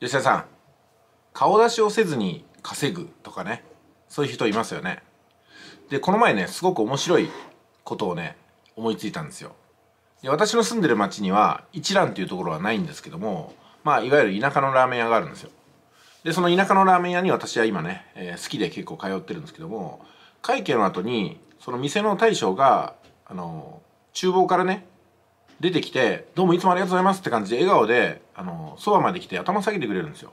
吉田さん顔出しをせずに稼ぐとかねそういう人いますよねでこの前ねすごく面白いことをね思いついたんですよで私の住んでる町には一蘭っていうところはないんですけどもまあいわゆる田舎のラーメン屋があるんですよでその田舎のラーメン屋に私は今ね、えー、好きで結構通ってるんですけども会計の後にその店の大将があの厨房からね出てきて「どうもいつもありがとうございます」って感じで笑顔であのそばまで来て頭下げてくれるんですよ。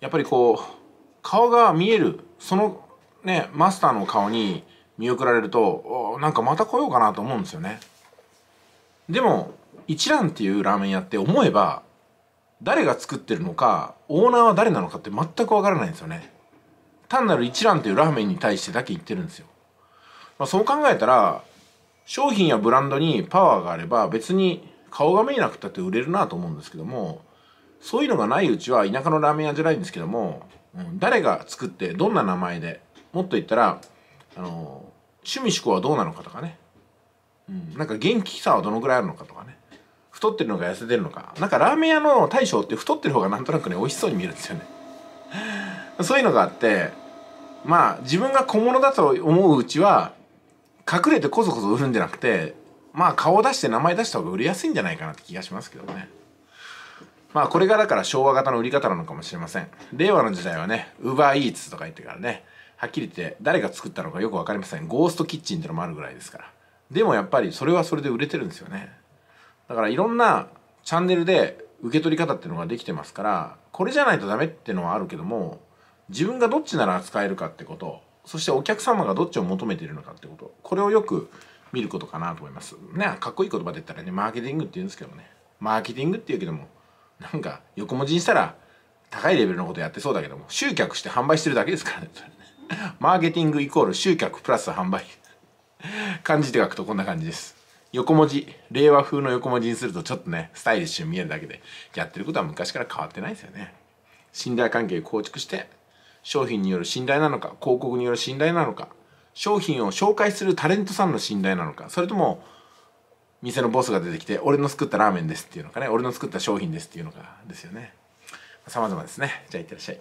やっぱりこう顔が見えるそのねマスターの顔に見送られるとなんかまた来ようかなと思うんですよね。でも一蘭っていうラーメン屋って思えば誰が作ってるのかオーナーは誰なのかって全くわからないんですよね。単なる一蘭というラーメンに対してだけ言ってるんですよ。まあ、そう考えたら商品やブランドにパワーがあれば別に顔が見えなくたって売れるなと思うんですけどもそういうのがないうちは田舎のラーメン屋じゃないんですけども、うん、誰が作ってどんな名前でもっと言ったらあの趣味思考はどうなのかとかね、うん、なんか元気さはどのぐらいあるのかとかね太ってるのか痩せてるのかなんかラーメン屋の大将って太ってる方がなんとなくね美味しそうに見えるんですよね そういうのがあってまあ自分が小物だと思ううちは隠れてこそこそ売るんじゃなくてまあ顔出して名前出した方が売れやすいんじゃないかなって気がしますけどねまあこれがだから昭和型の売り方なのかもしれません令和の時代はね UberEats とか言ってからねはっきり言って誰が作ったのかよく分かりませんゴーストキッチンってのもあるぐらいですからでもやっぱりそれはそれで売れてるんですよねだからいろんなチャンネルで受け取り方っていうのができてますからこれじゃないとダメっていうのはあるけども自分がどっちなら扱えるかってことそしてお客様がどっちを求めているのかってことこれをよく見ることかなと思いますねかっこいい言葉で言ったらねマーケティングって言うんですけどねマーケティングって言うけどもなんか横文字にしたら高いレベルのことやってそうだけども集客して販売してるだけですからねマーケティングイコール集客プラス販売漢字で書くとこんな感じです横文字令和風の横文字にするとちょっとねスタイリッシュに見えるだけでやってることは昔から変わってないですよね信頼関係構築して商品による信頼なのか広告による信頼なのか商品を紹介するタレントさんの信頼なのかそれとも店のボスが出てきて俺の作ったラーメンですっていうのかね俺の作った商品ですっていうのかですよね様々ですねじゃあ行ってらっしゃい